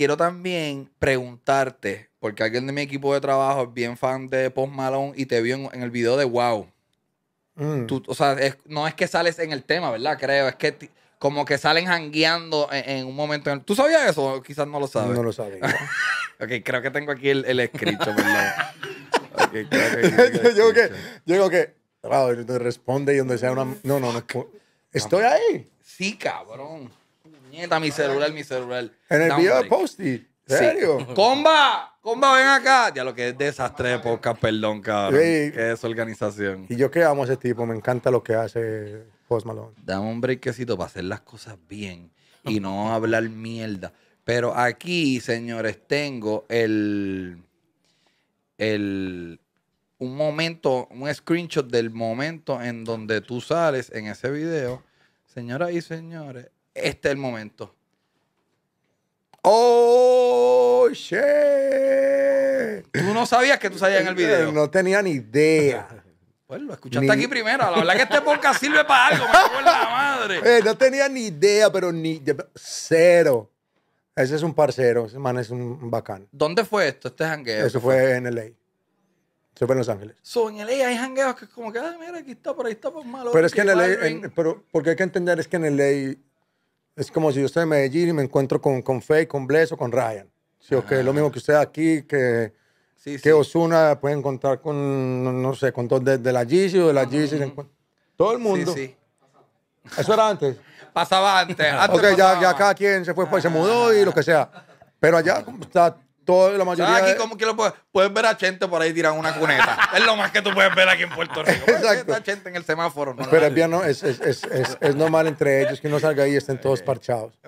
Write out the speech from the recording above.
quiero también preguntarte, porque alguien de mi equipo de trabajo es bien fan de Post Malone y te vio en, el video de Wow. Mm. o sea, no es que sales en el tema, ¿verdad? Creo, es que como que salen jangueando en, un momento. ¿Tú sabías eso? Quizás no lo sabes. No lo sabía. ok, creo que tengo aquí el, escrito, ¿verdad? okay, creo que yo, que, responde y donde sea una... No, no, no. Estoy ahí. Sí, cabrón. Nieta, mi celular, mi celular. En el video de Posty. ¿En serio? ¡Comba! ¡Comba, ven acá! Ya lo que es desastre de perdón, cabrón. es Qué desorganización. Y yo que amo a ese tipo, me encanta lo que hace Post Malone. Dame un brequecito para hacer las cosas bien y no hablar mierda. Pero aquí, señores, tengo el. el un momento, un screenshot del momento en donde tú sales en ese video. Señoras y señores, este es el momento. ¡Oh, shit! Tú no sabías que tú salías en el video. No tenía ni idea. Bueno, pues lo escuchaste aquí primero. La verdad que este podcast sirve para algo, me la madre. Eh, no tenía ni idea, pero ni cero. Ese es un parcero, ese man es un bacán. ¿Dónde fue esto, este jangueo? Eso fue en LA. Eso fue en Los Ángeles. So, en LA hay jangueos que como que, ah, mira, aquí está, por ahí está, por pues, malo. Pero es que en LA, pero, porque hay que entender es que en LA es como si yo estoy en Medellín y me encuentro con, con Faye, con Bless o con Ryan. lo mismo que usted aquí, que, sí, que Osuna puede encontrar con, no, sé, con todos de, la Yeezy o de la Yeezy. Todo el mundo. Sí, Eso era antes. pasaba antes. ok, Ya, ya cada quien se fue, pues, se mudó y lo que sea. Pero allá está todo, la mayoría. aquí como que lo puedes, puedes ver a Chente por ahí tirando una cuneta. es lo más que tú puedes ver aquí en Puerto Rico. Exacto. Está Chente en el semáforo. No Pero es, bien, no, es, es, es, normal entre ellos que no salga ahí y estén todos parchados.